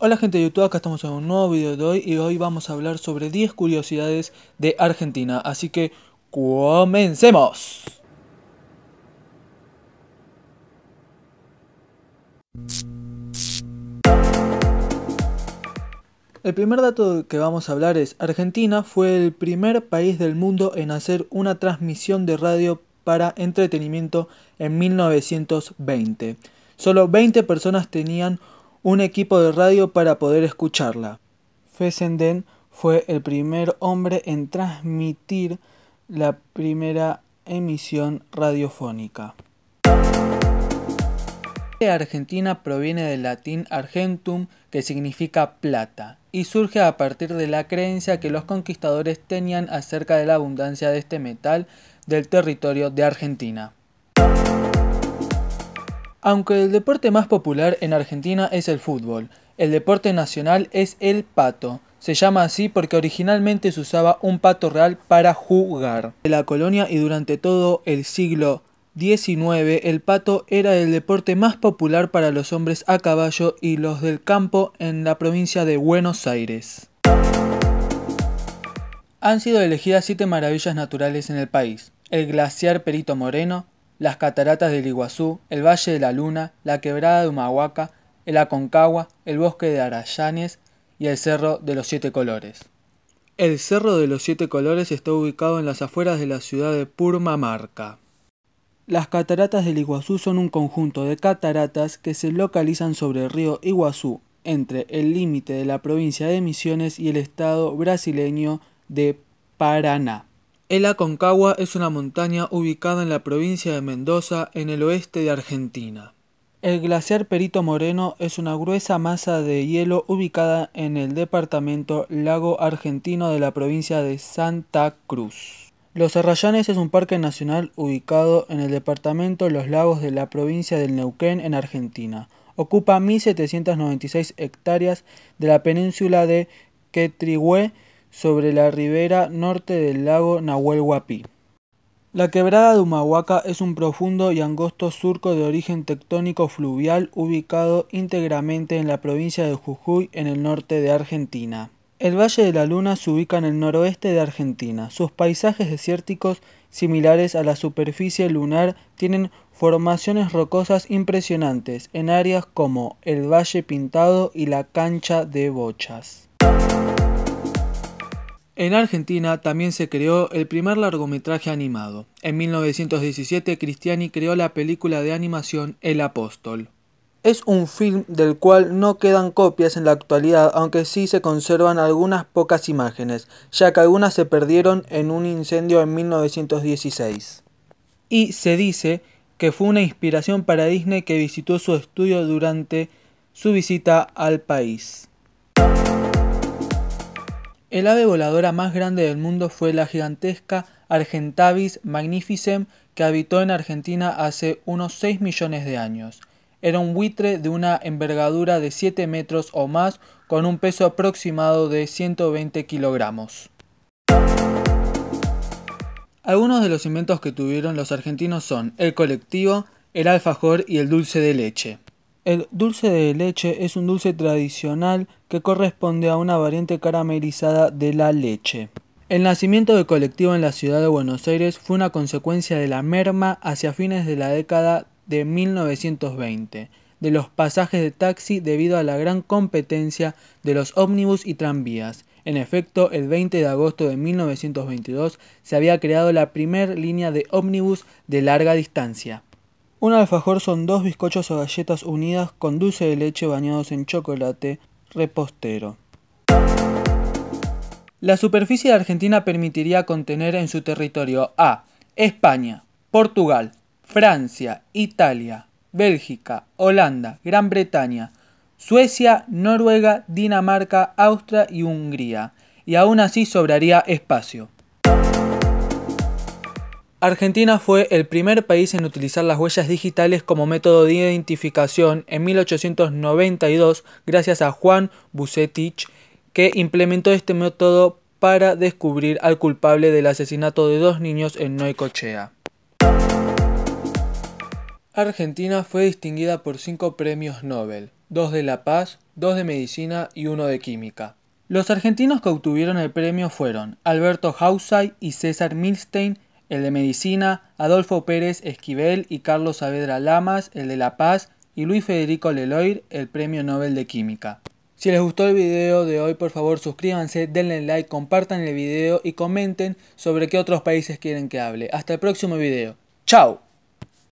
Hola gente de YouTube, acá estamos en un nuevo video de hoy y hoy vamos a hablar sobre 10 curiosidades de Argentina, así que comencemos. El primer dato que vamos a hablar es, Argentina fue el primer país del mundo en hacer una transmisión de radio para entretenimiento en 1920. Solo 20 personas tenían un equipo de radio para poder escucharla. Fesenden fue el primer hombre en transmitir la primera emisión radiofónica. Argentina proviene del latín argentum, que significa plata, y surge a partir de la creencia que los conquistadores tenían acerca de la abundancia de este metal del territorio de Argentina. Aunque el deporte más popular en Argentina es el fútbol, el deporte nacional es el pato. Se llama así porque originalmente se usaba un pato real para jugar. En la colonia y durante todo el siglo XIX, el pato era el deporte más popular para los hombres a caballo y los del campo en la provincia de Buenos Aires. Han sido elegidas siete maravillas naturales en el país. El glaciar Perito Moreno, las cataratas del Iguazú, el Valle de la Luna, la quebrada de Humahuaca, el Aconcagua, el bosque de Arayanes y el Cerro de los Siete Colores. El Cerro de los Siete Colores está ubicado en las afueras de la ciudad de Purmamarca. Las cataratas del Iguazú son un conjunto de cataratas que se localizan sobre el río Iguazú, entre el límite de la provincia de Misiones y el estado brasileño de Paraná. El Aconcagua es una montaña ubicada en la provincia de Mendoza, en el oeste de Argentina. El glaciar Perito Moreno es una gruesa masa de hielo ubicada en el departamento Lago Argentino de la provincia de Santa Cruz. Los Arrayanes es un parque nacional ubicado en el departamento Los Lagos de la provincia del Neuquén en Argentina. Ocupa 1.796 hectáreas de la península de Quetrihué sobre la ribera norte del lago Nahuel Huapi. La quebrada de Humahuaca es un profundo y angosto surco de origen tectónico fluvial ubicado íntegramente en la provincia de Jujuy, en el norte de Argentina. El Valle de la Luna se ubica en el noroeste de Argentina. Sus paisajes desérticos, similares a la superficie lunar, tienen formaciones rocosas impresionantes en áreas como el Valle Pintado y la Cancha de Bochas. En Argentina también se creó el primer largometraje animado. En 1917 Cristiani creó la película de animación El Apóstol. Es un film del cual no quedan copias en la actualidad, aunque sí se conservan algunas pocas imágenes, ya que algunas se perdieron en un incendio en 1916. Y se dice que fue una inspiración para Disney que visitó su estudio durante su visita al país. El ave voladora más grande del mundo fue la gigantesca Argentavis magnificem que habitó en Argentina hace unos 6 millones de años. Era un buitre de una envergadura de 7 metros o más con un peso aproximado de 120 kilogramos. Algunos de los inventos que tuvieron los argentinos son el colectivo, el alfajor y el dulce de leche. El dulce de leche es un dulce tradicional que corresponde a una variante caramelizada de la leche. El nacimiento del colectivo en la ciudad de Buenos Aires fue una consecuencia de la merma hacia fines de la década de 1920 de los pasajes de taxi debido a la gran competencia de los ómnibus y tranvías. En efecto, el 20 de agosto de 1922 se había creado la primera línea de ómnibus de larga distancia. Un alfajor son dos bizcochos o galletas unidas con dulce de leche bañados en chocolate repostero. La superficie de Argentina permitiría contener en su territorio a España, Portugal, Francia, Italia, Bélgica, Holanda, Gran Bretaña, Suecia, Noruega, Dinamarca, Austria y Hungría, y aún así sobraría espacio. Argentina fue el primer país en utilizar las huellas digitales como método de identificación en 1892 gracias a Juan Bucetich, que implementó este método para descubrir al culpable del asesinato de dos niños en Noicochea. Argentina fue distinguida por cinco premios Nobel, dos de la paz, dos de medicina y uno de química. Los argentinos que obtuvieron el premio fueron Alberto Hausay y César Milstein, el de Medicina, Adolfo Pérez Esquivel y Carlos Saavedra Lamas, el de La Paz, y Luis Federico Leloir, el Premio Nobel de Química. Si les gustó el video de hoy, por favor suscríbanse, denle like, compartan el video y comenten sobre qué otros países quieren que hable. Hasta el próximo video. ¡Chao!